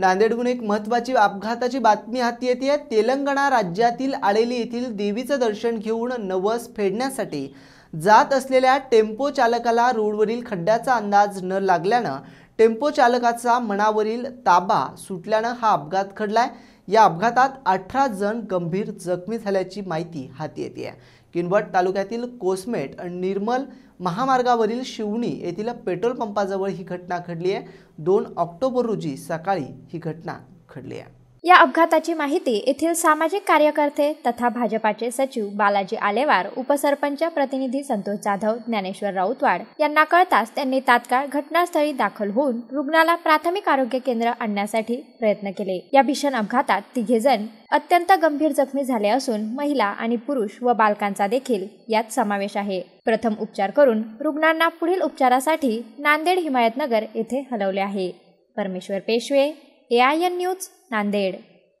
नांदेडहून एक महत्वाची अपघाताची बातमी हाती येते तेलंगणा राज्यातील आळेली येथील देवीचं दर्शन घेऊन नवस फेडण्यासाठी जात असलेल्या टेम्पो चालकाला रोडवरील खड्ड्याचा अंदाज न लागल्यानं टेम्पो चालकाचा मनावरील ताबा सुटल्यानं हा अपघात घडलाय या अपघातात अठरा जण गंभीर जखमी झाल्याची माहिती हाती येते किनवट तालुक्यातील कोसमेट निर्मल महामार्गावरील शिवणी येथील पेट्रोल पंपाजवळ ही घटना घडली आहे दोन ऑक्टोबर रोजी सकाळी ही घटना घडली आहे या अपघाताची माहिती येथील सामाजिक कार्यकर्ते तथा भाजपाचे सचिव बालाजी आलेवार उपसरपंच प्रतिनिधी संतोष जाधव ज्ञानेश्वर राऊतवाड यांना कळताच त्यांनी तात्काळ घटनास्थळी दाखल होऊन रुग्णाला प्राथमिक आरोग्य केंद्र आणण्यासाठी प्रयत्न केले या भीषण अपघातात तिघे जण अत्यंत गंभीर जखमी झाले असून महिला आणि पुरुष व बालकांचा देखील यात समावेश आहे प्रथम उपचार करून रुग्णांना पुढील उपचारासाठी नांदेड हिमायतनगर येथे हलवले आहे Parmeshwar Peshwe A I N news Nanded